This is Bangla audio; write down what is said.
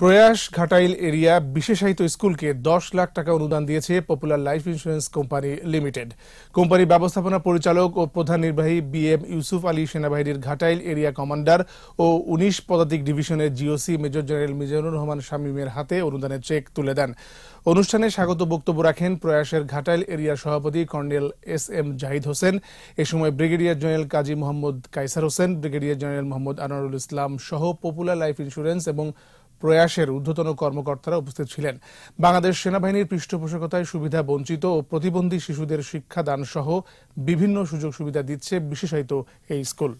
প্রয়াস ঘাটাইল এরিয়া বিশেষায়িত স্কুলকে দশ লাখ টাকা অনুদান দিয়েছে Popular Life Insurance Company Limited company ব্যবস্থাপনা পরিচালক ও প্রধান নির্বাহী বি এম ইউসুফ আলী সেনাবাহিনীর ঘাটাইল এরিয়া কমান্ডার ও উনিশ পদাতিক ডিভিশনের GOC major general Mizanur Rahman শামীমের হাতে অনুদানের চেক তুলে দেন অনুষ্ঠানে স্বাগত বক্তব্য রাখেন প্রয়াসের ঘাটাইল এরিয়ার সভাপতি colonel S M Zahid Hossain এ সময় brigadier general Kazi Mohammad Kaiser Hossain brigadier general Mohammad Anwarul Islam সহ পপুলার লাইফ ইন্স্যুরেন্স এবং প্রয়াসের ঊর্ধ্বতন কর্মকর্তারা উপস্থিত ছিলেন বাংলাদেশ সেনাবাহিনীর পৃষ্ঠপোষকতায় সুবিধা বঞ্চিত ও প্রতিবন্ধী শিশুদের শিক্ষা দান সহ বিভিন্ন সুযোগ সুবিধা দিচ্ছে বিশেষায়িত এই স্কুল